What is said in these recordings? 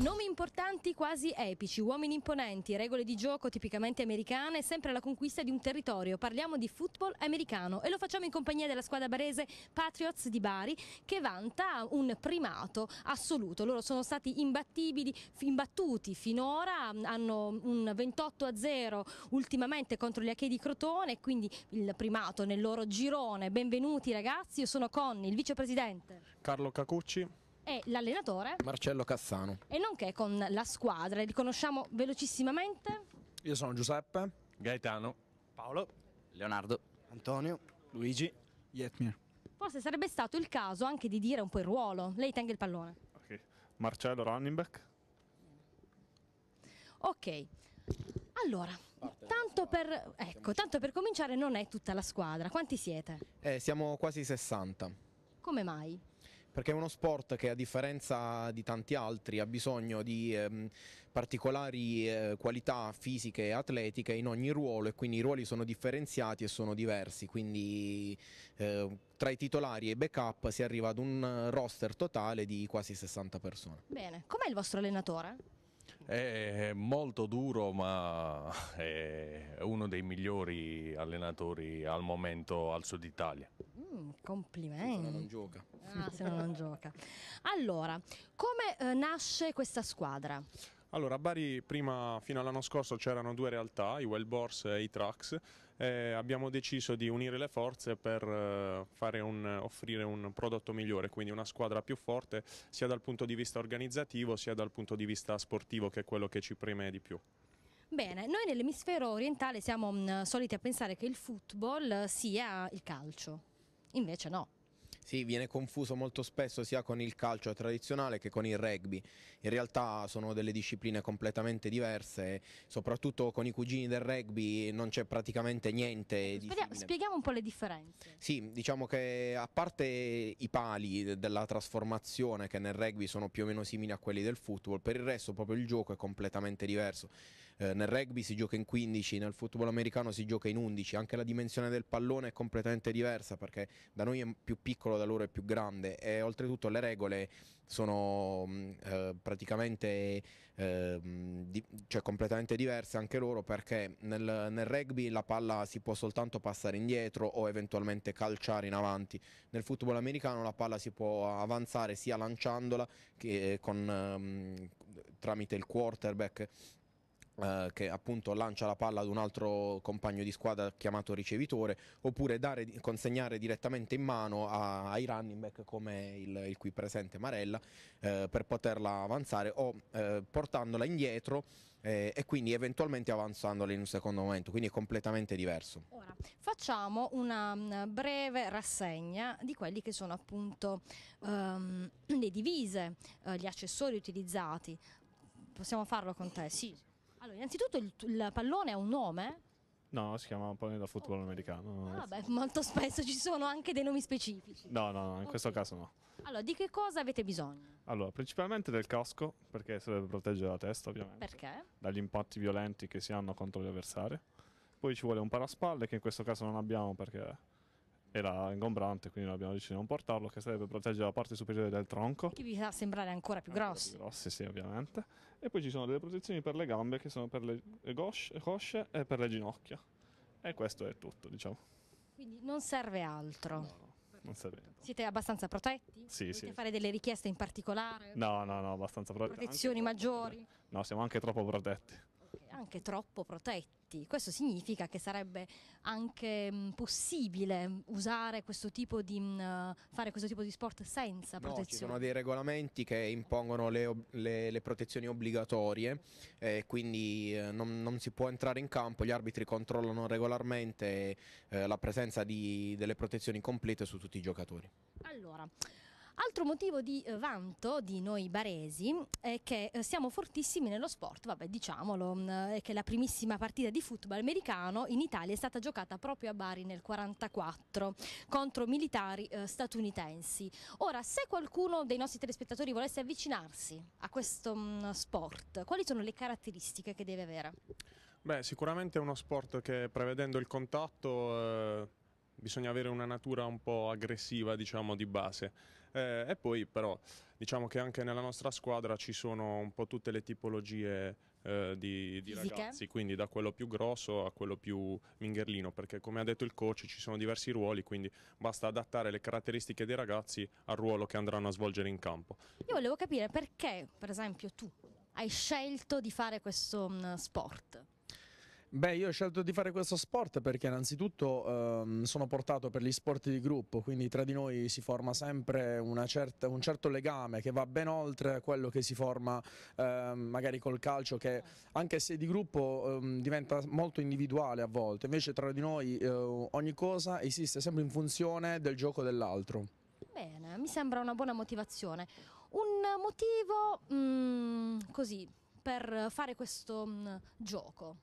Nomi importanti quasi epici, uomini imponenti, regole di gioco tipicamente americane, sempre la conquista di un territorio. Parliamo di football americano e lo facciamo in compagnia della squadra barese Patriots di Bari che vanta un primato assoluto. Loro sono stati imbattibili, imbattuti finora, hanno un 28 0 ultimamente contro gli Achei di Crotone, quindi il primato nel loro girone. Benvenuti ragazzi, io sono Conni, il vicepresidente. Carlo Cacucci e l'allenatore Marcello Cassano. E nonché con la squadra, li conosciamo velocissimamente. Io sono Giuseppe, Gaetano, Paolo, Leonardo, Antonio, Luigi, Yetmir. Forse sarebbe stato il caso anche di dire un po' il ruolo. Lei tenga il pallone. Okay. Marcello running back. Ok. Allora, tanto per, ecco, tanto per, cominciare non è tutta la squadra, quanti siete? Eh, siamo quasi 60. Come mai? perché è uno sport che a differenza di tanti altri ha bisogno di ehm, particolari eh, qualità fisiche e atletiche in ogni ruolo e quindi i ruoli sono differenziati e sono diversi, quindi eh, tra i titolari e i backup si arriva ad un eh, roster totale di quasi 60 persone. Bene, com'è il vostro allenatore? È molto duro ma è uno dei migliori allenatori al momento al sud Italia complimenti. Se non gioca. Ah, se non gioca. Allora, come eh, nasce questa squadra? Allora, a Bari prima, fino all'anno scorso c'erano due realtà, i Wellbors e i Trax, e abbiamo deciso di unire le forze per eh, un, offrire un prodotto migliore, quindi una squadra più forte sia dal punto di vista organizzativo sia dal punto di vista sportivo che è quello che ci preme di più. Bene, noi nell'emisfero orientale siamo mm, soliti a pensare che il football sia il calcio invece no. Sì, viene confuso molto spesso sia con il calcio tradizionale che con il rugby. In realtà sono delle discipline completamente diverse, soprattutto con i cugini del rugby non c'è praticamente niente di Spiega, Spieghiamo un po' le differenze. Sì, diciamo che a parte i pali della trasformazione che nel rugby sono più o meno simili a quelli del football, per il resto proprio il gioco è completamente diverso. Eh, nel rugby si gioca in 15, nel football americano si gioca in 11, anche la dimensione del pallone è completamente diversa perché da noi è più piccolo, da loro è più grande e oltretutto le regole sono mm, eh, praticamente eh, di, cioè completamente diverse anche loro perché nel, nel, rugby la palla si può soltanto passare indietro o eventualmente calciare in avanti, nel football americano la palla si può avanzare sia lanciandola che eh, con, eh, tramite il quarterback eh, che appunto lancia la palla ad un altro compagno di squadra chiamato ricevitore, oppure dare, consegnare direttamente in mano a, ai running back come il, il qui presente Marella eh, per poterla avanzare o eh, portandola indietro eh, e quindi eventualmente avanzandola in un secondo momento, quindi è completamente diverso. Ora facciamo una mm, breve rassegna di quelli che sono appunto ehm, le divise, eh, gli accessori utilizzati. Possiamo farlo con te? Sì. Allora, innanzitutto il, il pallone ha un nome? No, si chiama pallone da football okay. americano. Vabbè, ah, molto spesso ci sono anche dei nomi specifici. No, no, in okay. questo caso no. Allora, di che cosa avete bisogno? Allora, principalmente del casco, perché serve per proteggere la testa, ovviamente. Perché? Dagli impatti violenti che si hanno contro gli avversari. Poi ci vuole un paraspalle, che in questo caso non abbiamo perché era ingombrante, quindi abbiamo deciso di non portarlo, che serve per proteggere la parte superiore del tronco. Che vi fa sembrare ancora più grossi. Ancora più grossi, sì, ovviamente. E poi ci sono delle protezioni per le gambe, che sono per le cosce e per le ginocchia. E questo è tutto, diciamo. Quindi non serve altro. No, serve. Siete abbastanza protetti? Sì, Dovete sì. fare delle richieste in particolare? No, no, no, abbastanza protetti. Protezioni maggiori? No, siamo anche troppo protetti anche troppo protetti. Questo significa che sarebbe anche mm, possibile usare questo tipo di, mm, fare questo tipo di sport senza protezione? no, Ci sono dei regolamenti che impongono le, le, le protezioni obbligatorie, eh, quindi eh, non, non, si può entrare in campo, gli arbitri controllano regolarmente eh, la presenza di, delle protezioni complete su tutti i giocatori. Allora, Altro motivo di eh, vanto di noi baresi è che eh, siamo fortissimi nello sport, vabbè diciamolo, mm, eh, è che la primissima partita di football americano in Italia è stata giocata proprio a Bari nel 1944 contro militari statunitensi. Ora, se qualcuno dei nostri telespettatori volesse avvicinarsi a questo mm, sport, quali sono le caratteristiche che deve avere? Beh, sicuramente è uno sport che prevedendo il contatto eh, bisogna avere una natura un po' aggressiva, diciamo, di base. Eh, e poi però diciamo che anche nella nostra squadra ci sono un po' tutte le tipologie eh, di, di ragazzi, quindi da quello più grosso a quello più mingherlino, perché come ha detto il coach ci sono diversi ruoli, quindi basta adattare le caratteristiche dei ragazzi al ruolo che andranno a svolgere in campo. Io volevo capire perché, per esempio, tu hai scelto di fare questo um, sport. Beh, io ho scelto di fare questo sport perché innanzitutto ehm, sono portato per gli sport di gruppo, quindi tra di noi si forma sempre certa, un certo legame che va ben oltre quello che si forma ehm, magari col calcio, che anche se di gruppo ehm, diventa molto individuale a volte, invece tra di noi eh, ogni cosa esiste sempre in funzione del gioco dell'altro. Bene, mi sembra una buona motivazione. Un motivo mh, mm, così per fare questo mh, mm, gioco?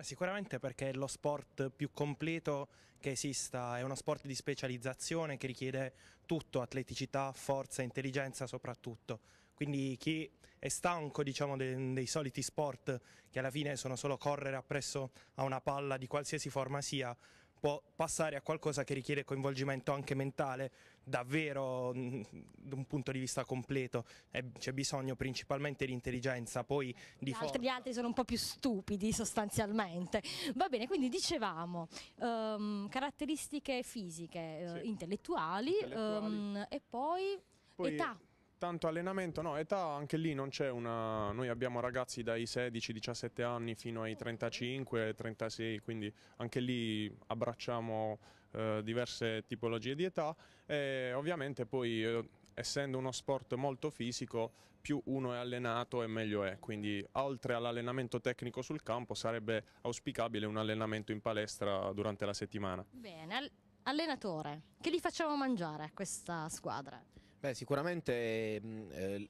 Sicuramente perché è lo sport più completo che esista, è uno sport di specializzazione che richiede tutto, atleticità, forza, intelligenza soprattutto. Quindi chi è stanco diciamo, dei, dei soliti sport che alla fine sono solo correre appresso a una palla di qualsiasi forma sia, può passare a qualcosa che richiede coinvolgimento anche mentale, davvero mm, da un punto di vista completo, eh, c'è bisogno principalmente di intelligenza, poi di gli altri, gli altri sono un po' più stupidi sostanzialmente. Va bene, quindi dicevamo um, caratteristiche fisiche, eh, sì. intellettuali, intellettuali. Um, e poi, poi età tanto allenamento, no, età anche lì non c'è una... Noi abbiamo ragazzi dai 16-17 anni fino ai 35-36, quindi anche lì abbracciamo eh, diverse tipologie di età e ovviamente poi... Eh, essendo uno sport molto fisico, più uno è allenato e meglio è. Quindi, oltre all'allenamento tecnico sul campo, sarebbe auspicabile un allenamento in palestra durante la settimana. Bene, allenatore, che li facciamo mangiare a questa squadra? Beh, sicuramente eh,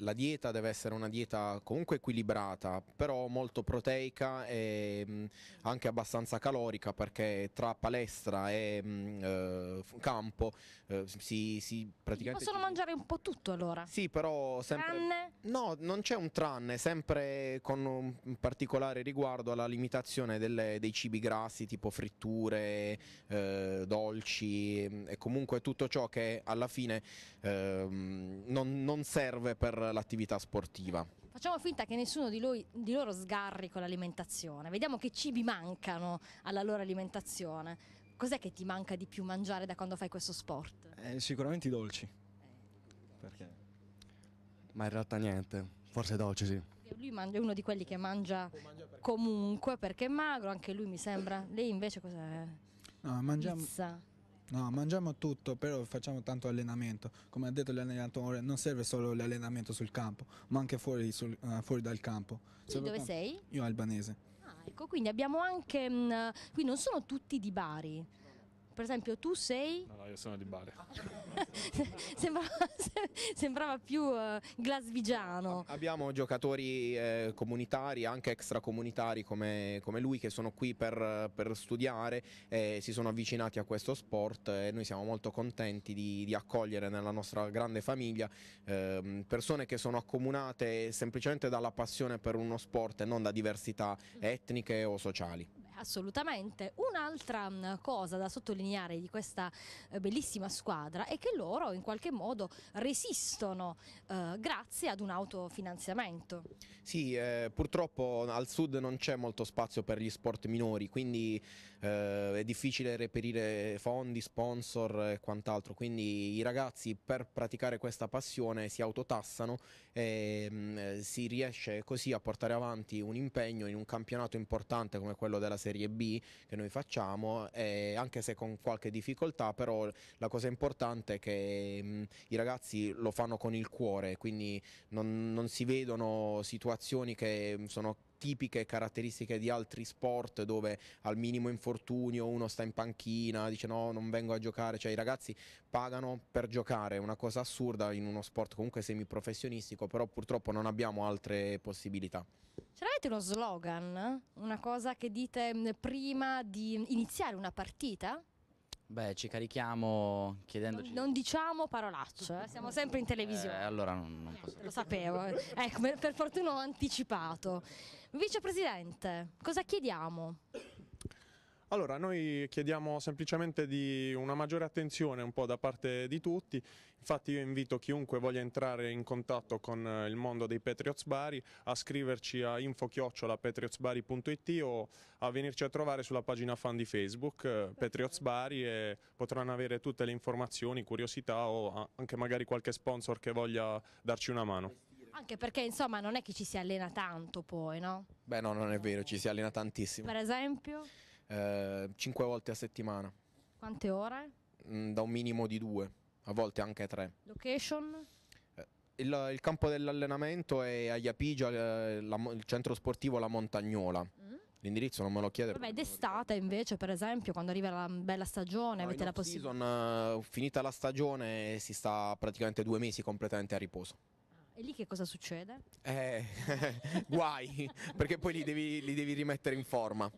la dieta deve essere una dieta comunque equilibrata, però molto proteica e anche abbastanza calorica perché tra palestra e eh, campo eh, si, si praticamente... Possono mangiare un po' tutto allora? Sì, però sempre... Tranne? No, non c'è un tranne, sempre con un particolare riguardo alla limitazione delle, dei cibi grassi tipo fritture, eh, dolci e comunque tutto ciò che alla fine ehm, non, non, serve per l'attività sportiva. Facciamo finta che nessuno di, lui, di loro sgarri con l'alimentazione, vediamo che cibi mancano alla loro alimentazione. Cos'è che ti manca di più mangiare da quando fai questo sport? Eh, sicuramente i dolci. Eh. Perché? Ma in realtà niente, forse dolci sì. Lui è uno di quelli che mangia, mangia perché? comunque perché è magro, anche lui mi sembra. Lei invece cos'è? No, mangiamo... No, mangiamo tutto, però facciamo tanto allenamento. Come ha detto l'allenatore, non serve solo l'allenamento sul campo, ma anche fuori, sul, uh, fuori dal campo. sì, dove campo. sei? Io albanese. Ah, ecco, quindi abbiamo anche... Mh, mm, qui non sono tutti di Bari per esempio tu sei... No, no io sono di Bari. sembrava, sembrava, più uh, glasvigiano. Abbiamo giocatori eh, comunitari, anche extracomunitari come, come, lui, che sono qui per, per studiare, eh, si sono avvicinati a questo sport eh, e noi siamo molto contenti di, di accogliere nella nostra grande famiglia eh, persone che sono accomunate semplicemente dalla passione per uno sport e non da diversità mm. etniche o sociali assolutamente. Un'altra mm, cosa da sottolineare di questa eh, bellissima squadra è che loro in qualche modo resistono eh, grazie ad un autofinanziamento. Sì, eh, purtroppo al sud non c'è molto spazio per gli sport minori, quindi eh, è difficile reperire fondi, sponsor e quant'altro, quindi i ragazzi per praticare questa passione si autotassano e mh, mm, eh, si riesce così a portare avanti un impegno in un campionato importante come quello della Serie Serie B che noi facciamo, anche se con qualche difficoltà, però la cosa importante è che mh, mm, i ragazzi lo fanno con il cuore, quindi non, non si vedono situazioni che mm, sono tipiche caratteristiche di altri sport dove al minimo infortunio uno sta in panchina, dice no non vengo a giocare, cioè i ragazzi pagano per giocare, una cosa assurda in uno sport comunque semiprofessionistico, però purtroppo non abbiamo altre possibilità. Ce l'avete uno slogan? Una cosa che dite mm, prima di iniziare una partita? Beh, ci carichiamo chiedendoci... Non, non diciamo parolacce, eh? siamo sempre in eh, televisione. Eh, allora non, non posso... lo sapevo, eh. ecco, per fortuna ho anticipato. Vicepresidente, cosa chiediamo? Allora, noi chiediamo semplicemente di una maggiore attenzione un po' da parte di tutti, infatti io invito chiunque voglia entrare in contatto con eh, il mondo dei Patriots Bari a scriverci a info-patriotsbari.it o a venirci a trovare sulla pagina fan di Facebook eh, Patriots Bari e potranno avere tutte le informazioni, curiosità o anche magari qualche sponsor che voglia darci una mano. Anche perché insomma non è che ci si allena tanto poi, no? Beh no, non è vero, ci si allena tantissimo. Per esempio? eh, volte a settimana. Quante ore? Mm, da un minimo di due, a volte anche tre. Location? Eh, il, il, campo dell'allenamento è a Iapigia, eh, il centro sportivo La Montagnola. Mm. L'indirizzo non me lo chiede. Vabbè, d'estate invece, per esempio, quando arriva la bella stagione, no, avete la possibilità. Uh, eh, finita la stagione, si sta praticamente due mesi completamente a riposo. Ah, e lì che cosa succede? Eh, guai, perché poi li devi, li devi rimettere in forma.